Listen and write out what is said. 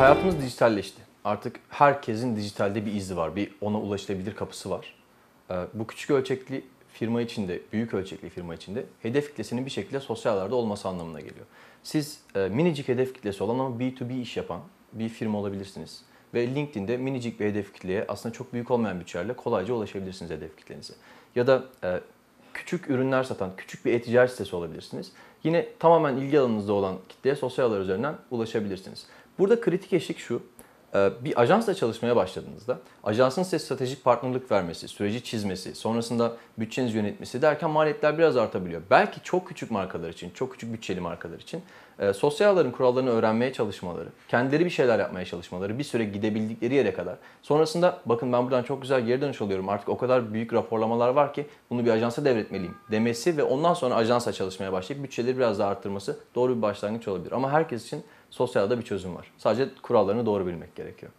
Hayatımız dijitalleşti. Artık herkesin dijitalde bir izi var, bir ona ulaşılabilir kapısı var. Ee, bu küçük ölçekli firma içinde, büyük ölçekli firma içinde hedef kitlesinin bir şekilde sosyallarda olması anlamına geliyor. Siz e, minicik hedef kitlesi olan ama B2B iş yapan bir firma olabilirsiniz. Ve LinkedIn'de minicik bir hedef kitleye aslında çok büyük olmayan bütçelerle kolayca ulaşabilirsiniz hedef kitlenize. Ya da e, küçük ürünler satan küçük bir e-ticaret sitesi olabilirsiniz. Yine tamamen ilgi alanınızda olan kitleye sosyal ağlar üzerinden ulaşabilirsiniz. Burada kritik eşik şu. Ee, bir ajansla çalışmaya başladığınızda ajansın size stratejik partnerlik vermesi, süreci çizmesi, sonrasında bütçeniz yönetmesi derken maliyetler biraz artabiliyor. Belki çok küçük markalar için, çok küçük bütçeli markalar için e, sosyal ağların kurallarını öğrenmeye çalışmaları, kendileri bir şeyler yapmaya çalışmaları, bir süre gidebildikleri yere kadar. Sonrasında bakın ben buradan çok güzel geri dönüş alıyorum artık o kadar büyük raporlamalar var ki bunu bir ajansa devretmeliyim demesi ve ondan sonra ajansa çalışmaya başlayıp bütçeleri biraz daha arttırması doğru bir başlangıç olabilir. Ama herkes için sosyalde bir çözüm var. Sadece kurallarını doğru bilmek gerekiyor.